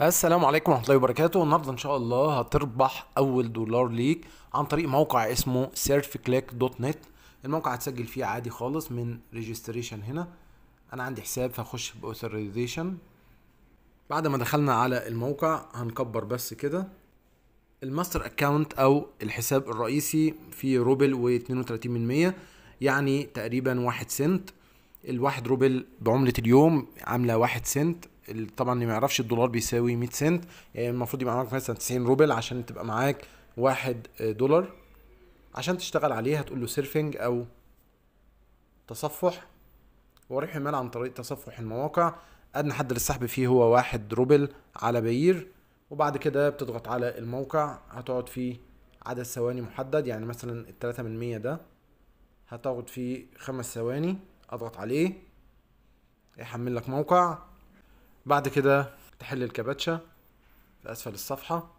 السلام عليكم ورحمة الله وبركاته النهاردة إن شاء الله هتربح أول دولار ليك عن طريق موقع اسمه surfclick.net الموقع هتسجل فيه عادي خالص من ريجستريشن هنا أنا عندي حساب فهخش بأوثرايزيشن بعد ما دخلنا على الموقع هنكبر بس كده الماستر اكاونت أو الحساب الرئيسي فيه روبل و32 من مية يعني تقريبا واحد سنت الواحد روبل بعملة اليوم عاملة واحد سنت طبعا اللي ما يعرفش الدولار بيساوي 100 سنت يعني المفروض يبقى معاك مثلا 90 روبل عشان تبقى معاك 1 آه، دولار عشان تشتغل عليه هتقول له سيرفنج او تصفح وريح المال عن طريق تصفح المواقع ادنى حد للسحب فيه هو واحد روبل على بير وبعد كده بتضغط على الموقع هتقعد فيه عدد ثواني محدد يعني مثلا التلاتة من مية ده هتقعد فيه خمس ثواني اضغط عليه يحمل لك موقع بعد كده تحل الكباتشا في اسفل الصفحه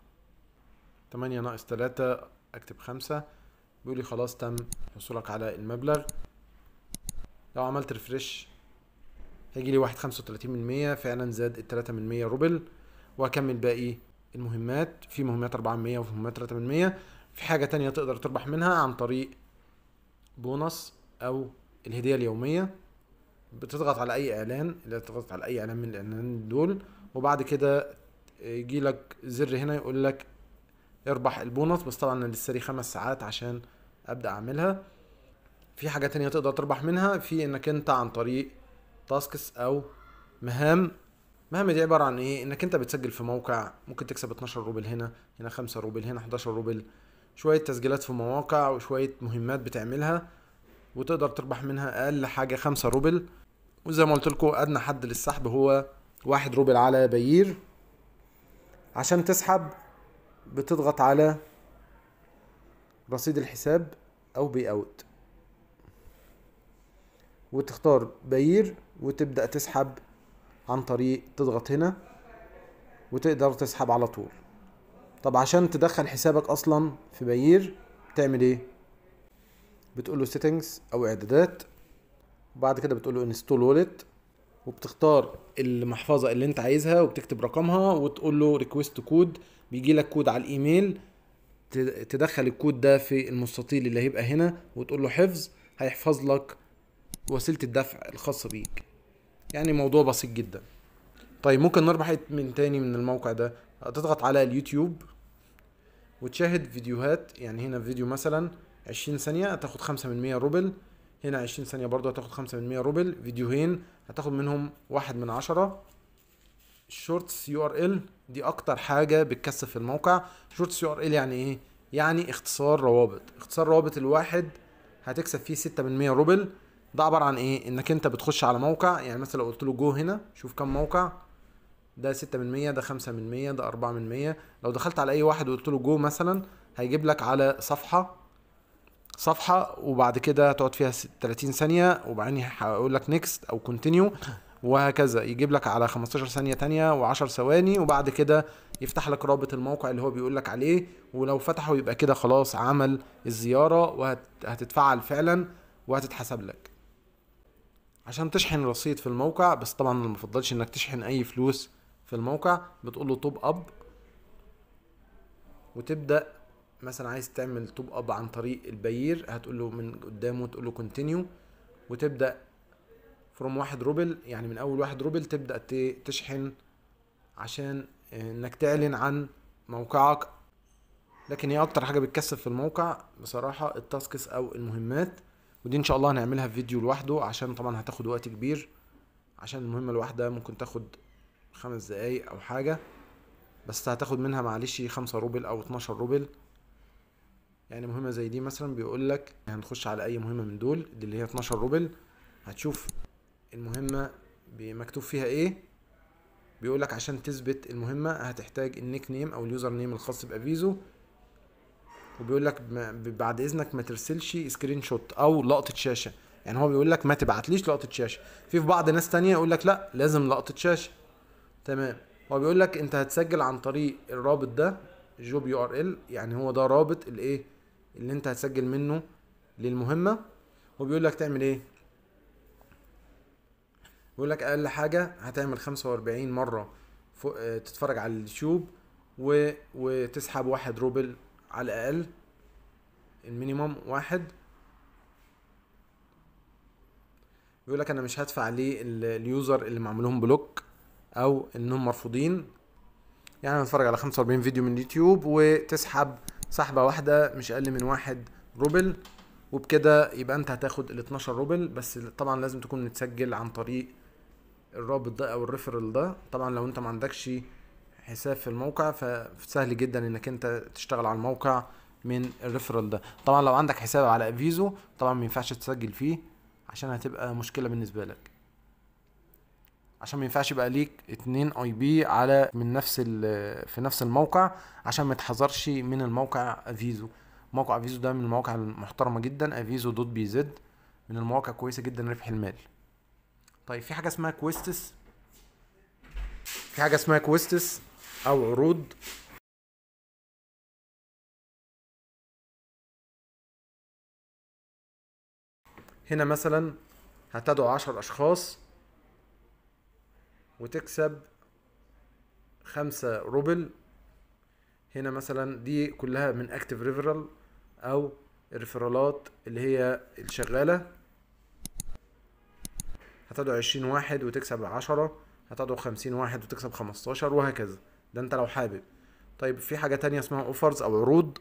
8 ناقص 3 اكتب 5 بيقول لي خلاص تم حصولك على المبلغ لو عملت ريفرش هيجي لي واحد خمسة وتلاتين من مية فعلا زاد التلاتة من مية روبل وهكمل باقي المهمات في مهمات أربعة من مية وفي مهمات تلاتة من مية في حاجة تانية تقدر تربح منها عن طريق بونص أو الهدية اليومية بتضغط على اي اعلان اللي تضغط على اي اعلان من الاعلانات دول وبعد كده يجي لك زر هنا يقول لك اربح البونص بس طبعا انا لسه لي خمس ساعات عشان ابدا اعملها في حاجه تانية تقدر تربح منها في انك انت عن طريق تاسكس او مهام مهام دي عباره عن ايه انك انت بتسجل في موقع ممكن تكسب 12 روبل هنا هنا 5 روبل هنا 11 روبل شويه تسجيلات في مواقع وشويه مهمات بتعملها وتقدر تربح منها اقل حاجه 5 روبل وزي ما قلت لكم ادنى حد للسحب هو 1 روبل على بيير عشان تسحب بتضغط على رصيد الحساب او بي اوت وتختار بيير وتبدا تسحب عن طريق تضغط هنا وتقدر تسحب على طول طب عشان تدخل حسابك اصلا في بيير تعمل ايه بتقول له سيتنجز او اعدادات وبعد كده بتقول له انستول والت وبتختار المحفظه اللي انت عايزها وبتكتب رقمها وتقول له ريكويست كود بيجي لك كود على الايميل تدخل الكود ده في المستطيل اللي هيبقى هنا وتقول له حفظ هيحفظ لك وسيله الدفع الخاصه بيك يعني موضوع بسيط جدا طيب ممكن نربح من تاني من الموقع ده تضغط على اليوتيوب وتشاهد فيديوهات يعني هنا فيديو مثلا 20 ثانية هتاخد 5% روبل هنا 20 ثانية برضو هتاخد 5% روبل فيديوهين هتاخد منهم واحد من عشرة شورتس يو ار ال دي اكتر حاجة بتكثف في الموقع شورتس يو ار ال يعني ايه يعني اختصار روابط اختصار روابط الواحد هتكسب فيه 6% روبل ده عبارة عن ايه انك انت بتخش على موقع يعني مثلا لو قلت له جو هنا شوف كم موقع ده 6% ده 5% ده 4% لو دخلت على اي واحد وقلت له جو مثلا هيجيب لك على صفحة صفحه وبعد كده تقعد فيها 30 ثانيه وبعدين هقول لك نيكست او كونتينيو وهكذا يجيب لك على 15 ثانيه تانية و10 ثواني وبعد كده يفتح لك رابط الموقع اللي هو بيقول لك عليه ولو فتحه يبقى كده خلاص عمل الزياره وهتتفعل فعلا وهتتحسب لك عشان تشحن رصيد في الموقع بس طبعا ما بفضلش انك تشحن اي فلوس في الموقع بتقول له توب اب وتبدا مثلا عايز تعمل توب اب عن طريق البيير هتقول له من قدامه تقول له كونتينيو وتبدا فروم واحد روبل يعني من اول واحد روبل تبدا تشحن عشان انك تعلن عن موقعك لكن هي اكتر حاجه بتكسب في الموقع بصراحه التاسكس او المهمات ودي ان شاء الله هنعملها في فيديو لوحده عشان طبعا هتاخد وقت كبير عشان المهمه الواحده ممكن تاخد خمس دقايق او حاجه بس هتاخد منها معلش خمسة روبل او اتناشر روبل يعني مهمه زي دي مثلا بيقول لك هنخش على اي مهمه من دول دي اللي هي 12 روبل هتشوف المهمه مكتوب فيها ايه بيقول لك عشان تثبت المهمه هتحتاج النيك نيم او اليوزر نيم الخاص بافيزو وبيقول لك بعد اذنك ما ترسلش سكرين شوت او لقطه شاشه يعني هو بيقول لك ما تبعتليش لقطه شاشه في في بعض ناس تانية يقول لك لا لازم لقطه شاشه تمام هو بيقول لك انت هتسجل عن طريق الرابط ده جوب يو ار ال يعني هو ده رابط الايه اللي انت هتسجل منه للمهمة وبيقول لك تعمل ايه بيقول لك اقل حاجة هتعمل خمسة واربعين مرة فوق آه، تتفرج على اليوتيوب و... وتسحب واحد روبل على الاقل المينيموم واحد بيقول لك انا مش هدفع ليه اليوزر اللي معملهم بلوك او انهم مرفوضين يعني هتفرج على 45 فيديو من اليوتيوب وتسحب سحبه واحده مش اقل من واحد روبل وبكده يبقى انت هتاخد ال 12 روبل بس طبعا لازم تكون متسجل عن طريق الرابط ده او الريفرال ده طبعا لو انت ما عندكش حساب في الموقع فسهل جدا انك انت تشتغل على الموقع من الريفرال ده طبعا لو عندك حساب على فيزو طبعا ما ينفعش تسجل فيه عشان هتبقى مشكله بالنسبه لك عشان ما ينفعش يبقى ليك اتنين اي بي على من نفس في نفس الموقع عشان ما تحذرش من الموقع افيزو موقع افيزو ده من المواقع المحترمه جدا افيزو دوت بي زد من المواقع كويسه جدا ربح المال طيب في حاجه اسمها كويستس في حاجه اسمها كويستس او عروض هنا مثلا هتدعو عشر اشخاص وتكسب خمسة روبل هنا مثلا دي كلها من اكتف ريفرال او الريفرالات اللي هي الشغالة هتدعو عشرين واحد وتكسب عشرة هتدعو خمسين واحد وتكسب خمستاشر وهكذا ده انت لو حابب طيب في حاجة تانية اسمها اوفرز او عروض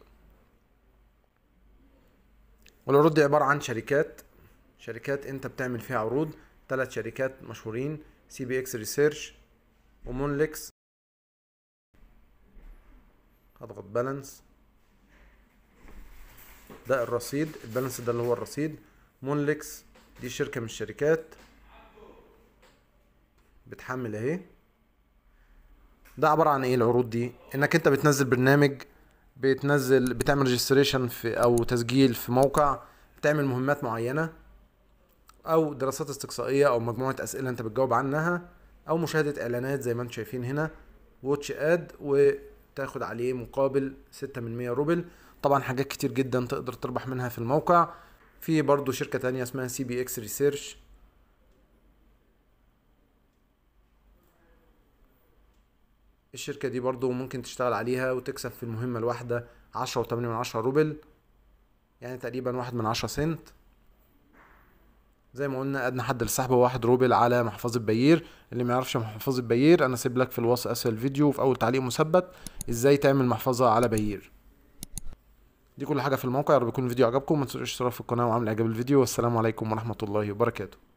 والعروض دي عبارة عن شركات شركات انت بتعمل فيها عروض ثلاث شركات مشهورين سي بي اكس ريسيرش ومونليكس هضغط بالانس ده الرصيد البالانس ده اللي هو الرصيد مونليكس دي شركة من الشركات بتحمل اهي ده عبارة عن ايه العروض دي انك انت بتنزل برنامج بتنزل بتعمل ريجستريشن في او تسجيل في موقع بتعمل مهمات معينة او دراسات استقصائيه او مجموعه اسئله انت بتجاوب عنها او مشاهده اعلانات زي ما انتم شايفين هنا واتش اد وتاخد عليه مقابل 6 من 100 روبل طبعا حاجات كتير جدا تقدر تربح منها في الموقع في برضو شركة تانية اسمها سي بي اكس ريسيرش الشركة دي برضو ممكن تشتغل عليها وتكسب في المهمة الواحدة عشرة وتمانية من عشرة روبل يعني تقريبا واحد من عشرة سنت زي ما قلنا ادنى حد للسحب هو واحد روبل على محفظه بيير اللي ما يعرفش محفظه بيير انا سيب لك في الوصف اسفل الفيديو وفي اول تعليق مثبت ازاي تعمل محفظه على بيير دي كل حاجه في الموقع يا رب يكون الفيديو عجبكم ما تنسوش الاشتراك في القناه وعمل اعجاب الفيديو والسلام عليكم ورحمه الله وبركاته